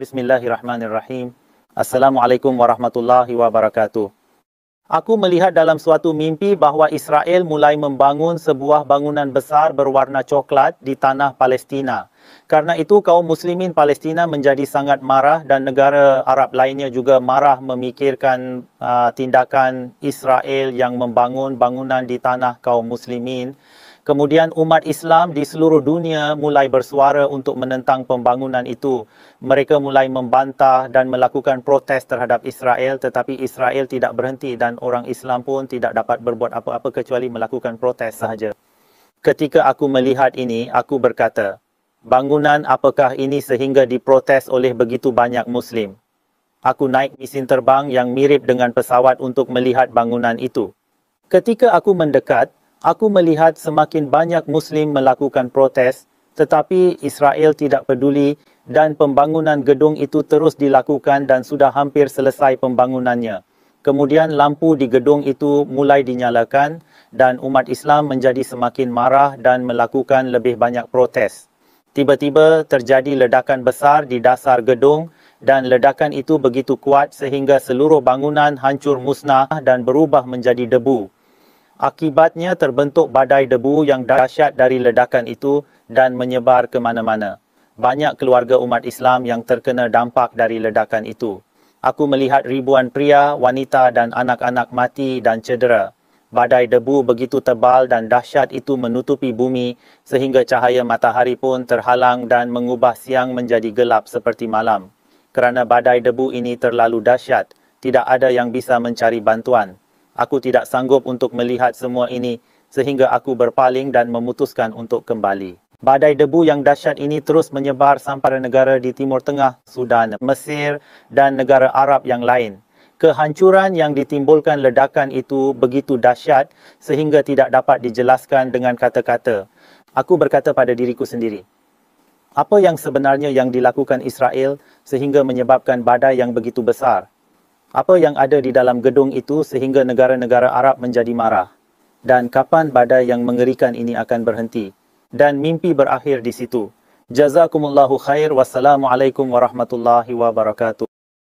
Bismillahirrahmanirrahim. Assalamualaikum warahmatullahi wabarakatuh. Aku melihat dalam suatu mimpi bahawa Israel mulai membangun sebuah bangunan besar berwarna coklat di tanah Palestina. Karena itu kaum muslimin Palestina menjadi sangat marah dan negara Arab lainnya juga marah memikirkan uh, tindakan Israel yang membangun bangunan di tanah kaum muslimin. Kemudian umat Islam di seluruh dunia mulai bersuara untuk menentang pembangunan itu. Mereka mulai membantah dan melakukan protes terhadap Israel tetapi Israel tidak berhenti dan orang Islam pun tidak dapat berbuat apa-apa kecuali melakukan protes sahaja. Ketika aku melihat ini, aku berkata, bangunan apakah ini sehingga diprotes oleh begitu banyak Muslim? Aku naik mesin terbang yang mirip dengan pesawat untuk melihat bangunan itu. Ketika aku mendekat, Aku melihat semakin banyak Muslim melakukan protes, tetapi Israel tidak peduli dan pembangunan gedung itu terus dilakukan dan sudah hampir selesai pembangunannya. Kemudian lampu di gedung itu mulai dinyalakan dan umat Islam menjadi semakin marah dan melakukan lebih banyak protes. Tiba-tiba terjadi ledakan besar di dasar gedung dan ledakan itu begitu kuat sehingga seluruh bangunan hancur musnah dan berubah menjadi debu. Akibatnya terbentuk badai debu yang dahsyat dari ledakan itu dan menyebar ke mana-mana. Banyak keluarga umat Islam yang terkena dampak dari ledakan itu. Aku melihat ribuan pria, wanita dan anak-anak mati dan cedera. Badai debu begitu tebal dan dahsyat itu menutupi bumi sehingga cahaya matahari pun terhalang dan mengubah siang menjadi gelap seperti malam. Kerana badai debu ini terlalu dahsyat, tidak ada yang bisa mencari bantuan. Aku tidak sanggup untuk melihat semua ini sehingga aku berpaling dan memutuskan untuk kembali. Badai debu yang dahsyat ini terus menyebar sampai negara di Timur Tengah, Sudan, Mesir dan negara Arab yang lain. Kehancuran yang ditimbulkan ledakan itu begitu dahsyat sehingga tidak dapat dijelaskan dengan kata-kata. Aku berkata pada diriku sendiri, apa yang sebenarnya yang dilakukan Israel sehingga menyebabkan badai yang begitu besar? apa yang ada di dalam gedung itu sehingga negara-negara Arab menjadi marah dan kapan badai yang mengerikan ini akan berhenti dan mimpi berakhir di situ. Jazakumullahu khair wassalamualaikum warahmatullahi wabarakatuh.